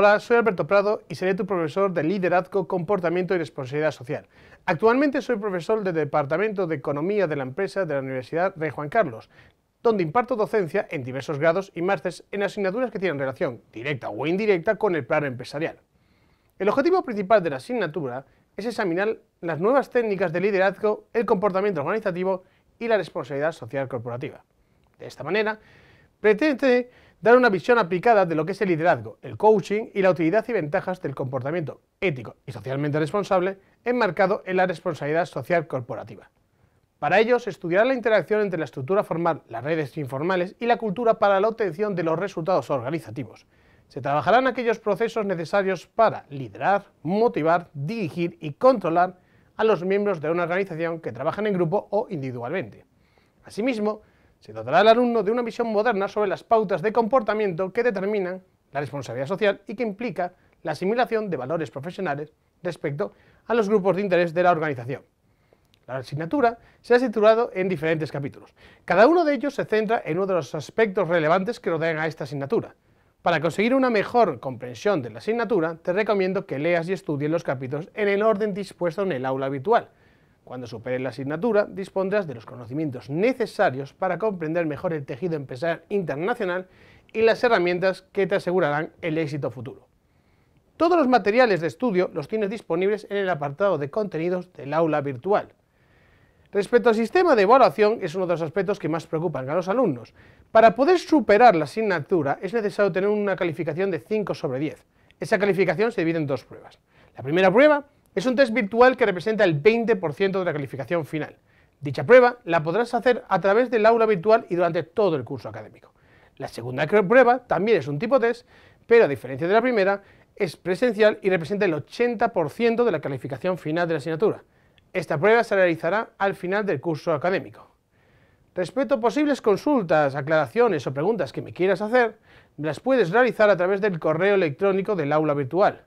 Hola, soy Alberto Prado y seré tu profesor de Liderazgo, Comportamiento y Responsabilidad Social. Actualmente soy profesor del Departamento de Economía de la Empresa de la Universidad de Juan Carlos, donde imparto docencia en diversos grados y másteres en asignaturas que tienen relación, directa o indirecta, con el plan empresarial. El objetivo principal de la asignatura es examinar las nuevas técnicas de liderazgo, el comportamiento organizativo y la responsabilidad social corporativa. De esta manera, Pretende dar una visión aplicada de lo que es el liderazgo, el coaching y la utilidad y ventajas del comportamiento ético y socialmente responsable enmarcado en la responsabilidad social corporativa. Para ello, se estudiará la interacción entre la estructura formal, las redes informales y la cultura para la obtención de los resultados organizativos. Se trabajarán aquellos procesos necesarios para liderar, motivar, dirigir y controlar a los miembros de una organización que trabajan en grupo o individualmente. Asimismo, se dotará al alumno de una visión moderna sobre las pautas de comportamiento que determinan la responsabilidad social y que implica la asimilación de valores profesionales respecto a los grupos de interés de la organización. La asignatura se ha situado en diferentes capítulos. Cada uno de ellos se centra en uno de los aspectos relevantes que rodean a esta asignatura. Para conseguir una mejor comprensión de la asignatura, te recomiendo que leas y estudies los capítulos en el orden dispuesto en el aula habitual, cuando superes la asignatura, dispondrás de los conocimientos necesarios para comprender mejor el tejido empresarial internacional y las herramientas que te asegurarán el éxito futuro. Todos los materiales de estudio los tienes disponibles en el apartado de contenidos del aula virtual. Respecto al sistema de evaluación, es uno de los aspectos que más preocupan a los alumnos. Para poder superar la asignatura es necesario tener una calificación de 5 sobre 10. Esa calificación se divide en dos pruebas. La primera prueba es un test virtual que representa el 20% de la calificación final. Dicha prueba la podrás hacer a través del aula virtual y durante todo el curso académico. La segunda prueba también es un tipo test, pero a diferencia de la primera, es presencial y representa el 80% de la calificación final de la asignatura. Esta prueba se realizará al final del curso académico. Respecto a posibles consultas, aclaraciones o preguntas que me quieras hacer, las puedes realizar a través del correo electrónico del aula virtual.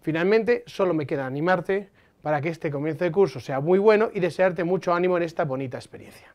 Finalmente, solo me queda animarte para que este comienzo de curso sea muy bueno y desearte mucho ánimo en esta bonita experiencia.